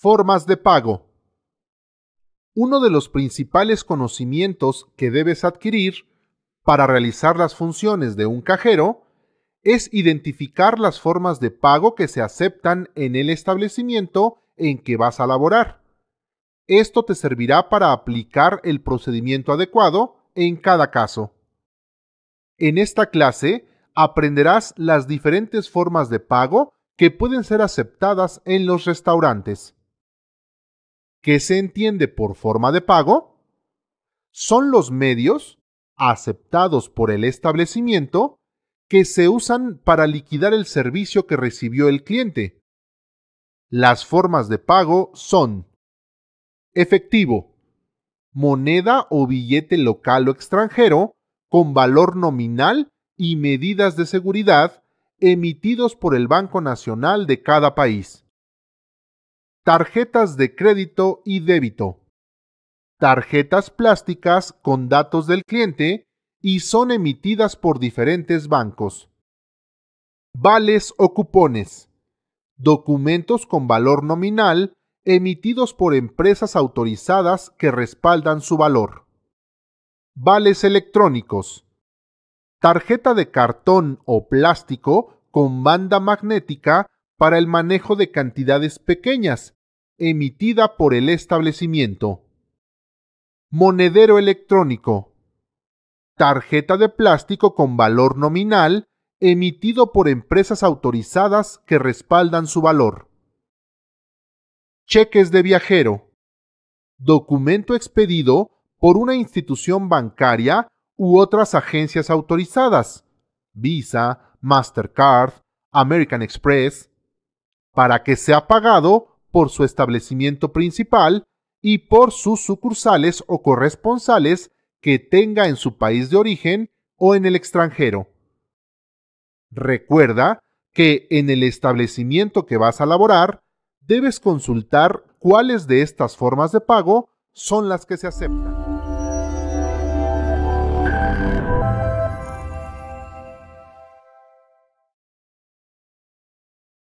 Formas de pago. Uno de los principales conocimientos que debes adquirir para realizar las funciones de un cajero es identificar las formas de pago que se aceptan en el establecimiento en que vas a laborar. Esto te servirá para aplicar el procedimiento adecuado en cada caso. En esta clase aprenderás las diferentes formas de pago que pueden ser aceptadas en los restaurantes que se entiende por forma de pago, son los medios aceptados por el establecimiento que se usan para liquidar el servicio que recibió el cliente. Las formas de pago son efectivo, moneda o billete local o extranjero con valor nominal y medidas de seguridad emitidos por el Banco Nacional de cada país tarjetas de crédito y débito, tarjetas plásticas con datos del cliente y son emitidas por diferentes bancos, vales o cupones, documentos con valor nominal emitidos por empresas autorizadas que respaldan su valor, vales electrónicos, tarjeta de cartón o plástico con banda magnética para el manejo de cantidades pequeñas emitida por el establecimiento. Monedero electrónico. Tarjeta de plástico con valor nominal emitido por empresas autorizadas que respaldan su valor. Cheques de viajero. Documento expedido por una institución bancaria u otras agencias autorizadas. Visa, Mastercard, American Express, para que sea pagado por su establecimiento principal y por sus sucursales o corresponsales que tenga en su país de origen o en el extranjero. Recuerda que en el establecimiento que vas a laborar debes consultar cuáles de estas formas de pago son las que se aceptan.